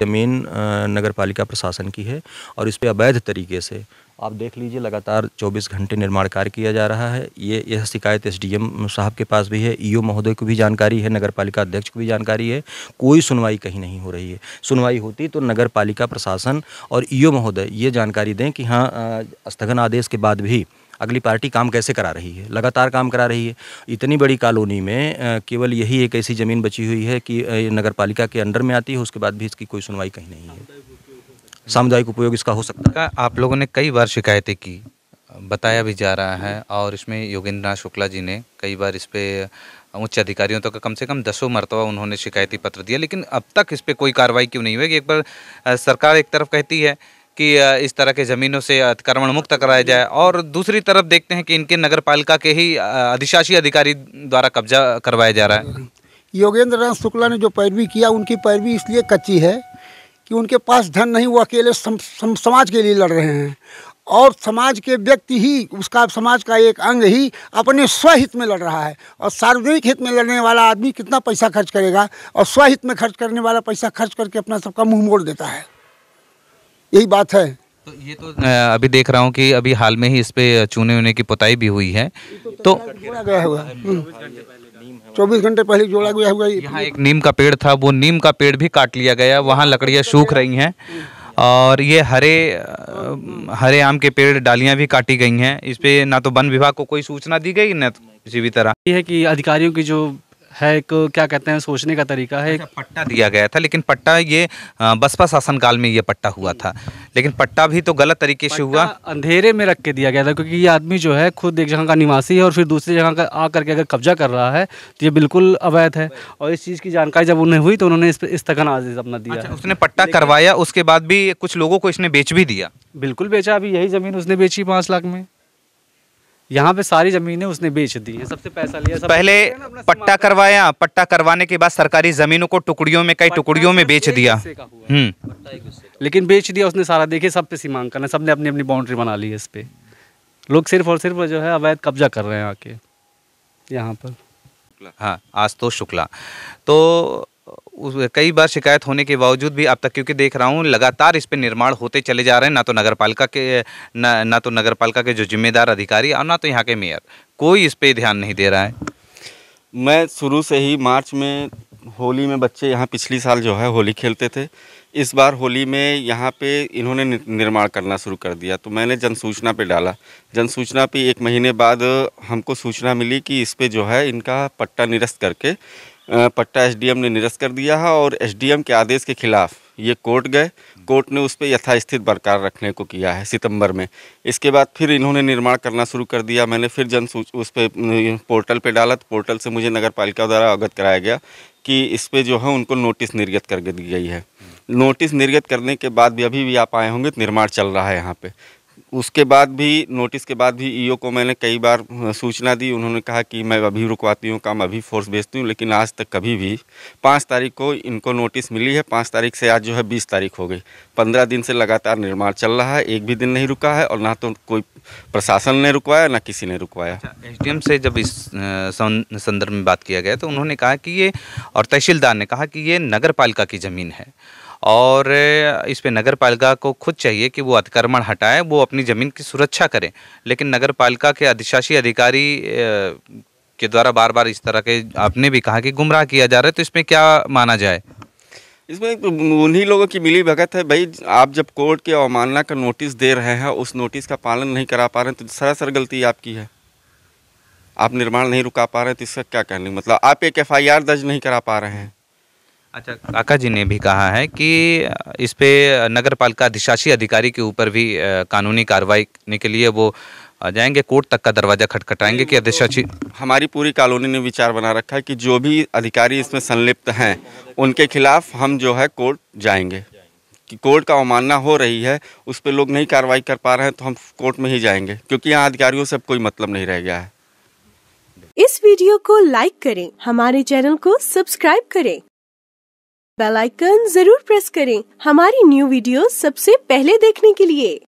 ज़मीन नगर पालिका प्रशासन की है और इस पर अवैध तरीके से आप देख लीजिए लगातार 24 घंटे निर्माण कार्य किया जा रहा है ये यह शिकायत एसडीएम साहब के पास भी है ईओ महोदय को भी जानकारी है नगर पालिका अध्यक्ष को भी जानकारी है कोई सुनवाई कहीं नहीं हो रही है सुनवाई होती तो नगर पालिका प्रशासन और ईओ महोदय ये जानकारी दें कि हाँ स्थगन आदेश के बाद भी अगली पार्टी काम कैसे करा रही है लगातार काम करा रही है इतनी बड़ी कॉलोनी में केवल यही एक ऐसी ज़मीन बची हुई है कि नगर पालिका के अंडर में आती है उसके बाद भी इसकी कोई सुनवाई कहीं नहीं है सामुदायिक उपयोग इसका हो सकता है आप लोगों ने कई बार शिकायतें की बताया भी जा रहा है और इसमें योगेंद्र नाथ शुक्ला जी ने कई बार इस पर उच्च अधिकारियों तक तो कम से कम दसों मरतबा उन्होंने शिकायती पत्र दिया लेकिन अब तक इस पर कोई कार्रवाई क्यों नहीं हुई कि एक बार सरकार एक तरफ कहती है कि इस तरह के ज़मीनों से अतिक्रमण मुक्त कराया जाए और दूसरी तरफ देखते हैं कि इनके नगर पालिका के ही अधिशासी अधिकारी द्वारा कब्जा करवाया जा रहा है योगेंद्र नाथ शुक्ला ने जो पैरवी किया उनकी पैरवी इसलिए कच्ची है कि उनके पास धन नहीं वो अकेले सम, सम, समाज के लिए लड़ रहे हैं और समाज के व्यक्ति ही उसका समाज का एक अंग ही अपने स्वहित में लड़ रहा है और सार्वजनिक हित में लड़ने वाला आदमी कितना पैसा खर्च करेगा और स्वहित में खर्च करने वाला पैसा खर्च करके अपना सबका मुंह मोड़ देता है यही बात है तो ये तो अभी देख रहा हूँ कि अभी हाल में ही इस पर चूने उने की पुताई भी हुई है तो, तो, तो गया हुआ हम्म। चौबीस घंटे पहले जोड़ा गया हुआ यहाँ एक नीम का पेड़ था वो नीम का पेड़ भी काट लिया गया वहाँ लकड़ियाँ सूख रही हैं और ये हरे हरे आम के पेड़ डालियाँ भी काटी गई हैं इस पर ना तो वन विभाग को कोई सूचना दी गई ना किसी भी तरह ये है कि अधिकारियों की जो है एक क्या कहते हैं सोचने का तरीका है अच्छा, पट्टा दिया गया था लेकिन पट्टा ये बसपा शासनकाल में ये पट्टा हुआ था लेकिन पट्टा भी तो गलत तरीके से हुआ अंधेरे में रख के दिया गया था क्योंकि ये आदमी जो है खुद एक जगह का निवासी है और फिर दूसरी जगह का आ करके अगर कब्जा कर रहा है तो ये बिल्कुल अवैध है और इस चीज़ की जानकारी जब उन्हें हुई तो उन्होंने इस पर स्थगन आदेश अपना दिया अच्छा, उसने पट्टा करवाया उसके बाद भी कुछ लोगों को इसने बेच भी दिया बिल्कुल बेचा अभी यही ज़मीन उसने बेची पाँच लाख में यहाँ पे सारी जमीनें उसने बेच दी है सबसे पैसा लिया सब पहले पट्टा करवाया पट्टा करवाने के बाद सरकारी जमीनों को टुकड़ियों में कई टुकड़ियों में बेच दिया हम्म। लेकिन बेच दिया उसने सारा देखिए सब पे सीमांकन है सबने अपनी अपनी बाउंड्री बना ली है इस पे लोग सिर्फ और सिर्फ जो है अवैध कब्जा कर रहे हैं आके यहाँ पर हाँ आज तो शुक्ला तो कई बार शिकायत होने के बावजूद भी अब तक क्योंकि देख रहा हूँ लगातार इस पर निर्माण होते चले जा रहे हैं ना तो नगर पालिका के ना ना तो नगर पालिका के जो जिम्मेदार अधिकारी और ना तो यहाँ के मेयर कोई इस पर ध्यान नहीं दे रहा है मैं शुरू से ही मार्च में होली में बच्चे यहाँ पिछली साल जो है होली खेलते थे इस बार होली में यहाँ पे इन्होंने निर्माण करना शुरू कर दिया तो मैंने जन सूचना पे डाला जन सूचना पे एक महीने बाद हमको सूचना मिली कि इस पे जो है इनका पट्टा निरस्त करके पट्टा एसडीएम ने निरस्त कर दिया है और एसडीएम के आदेश के खिलाफ ये कोर्ट गए कोर्ट ने उस पर यथास्थित बरकरार रखने को किया है सितंबर में इसके बाद फिर इन्होंने निर्माण करना शुरू कर दिया मैंने फिर जन उस पर पोर्टल पे डाला तो पोर्टल से मुझे नगर पालिका द्वारा अवगत कराया गया कि इस पर जो है उनको नोटिस निर्गत कर दी गई है नोटिस निर्गत करने के बाद भी अभी भी आप आए होंगे तो निर्माण चल रहा है यहाँ पर उसके बाद भी नोटिस के बाद भी ईओ e को मैंने कई बार सूचना दी उन्होंने कहा कि मैं अभी रुकवाती हूँ काम अभी फोर्स भेजती हूँ लेकिन आज तक कभी भी पाँच तारीख को इनको नोटिस मिली है पाँच तारीख से आज जो है बीस तारीख हो गई पंद्रह दिन से लगातार निर्माण चल रहा है एक भी दिन नहीं रुका है और ना तो कोई प्रशासन ने रुकवाया ना किसी ने रुकवाया अच्छा, एस से जब इस संदर्भ में बात किया गया तो उन्होंने कहा कि ये और तहसीलदार ने कहा कि ये नगर की ज़मीन है और इस पर नगर को खुद चाहिए कि वो अतिक्रमण हटाए वो अपने अपनी ज़मीन की सुरक्षा करें लेकिन नगर पालिका के अधिशासी अधिकारी के द्वारा बार बार इस तरह के आपने भी कहा कि गुमराह किया जा रहा है तो इसमें क्या माना जाए इसमें उन्हीं लोगों की मिली भगत है भाई आप जब कोर्ट के अवमानना का नोटिस दे रहे हैं उस नोटिस का पालन नहीं करा पा रहे तो सरासर गलती आपकी है आप निर्माण नहीं रुका पा रहे तो इसका क्या कहने मतलब आप एक एफ दर्ज नहीं करा पा रहे हैं अच्छा काका जी ने भी कहा है कि इस पे नगर पालिका अधिशासी अधिकारी के ऊपर भी कानूनी कार्रवाई करने के लिए वो जाएंगे कोर्ट तक का दरवाजा खटखटाएंगे कि अधिशासी हमारी पूरी कॉलोनी ने विचार बना रखा है कि जो भी अधिकारी इसमें संलिप्त हैं उनके खिलाफ हम जो है कोर्ट जाएंगे कि कोर्ट का अवमानना हो रही है उस पर लोग नहीं कार्रवाई कर पा रहे हैं तो हम कोर्ट में ही जाएंगे क्योंकि यहाँ अधिकारियों से अब कोई मतलब नहीं रह गया है इस वीडियो को लाइक करें हमारे चैनल को सब्सक्राइब करें बेल आइकन जरूर प्रेस करें हमारी न्यू वीडियो सबसे पहले देखने के लिए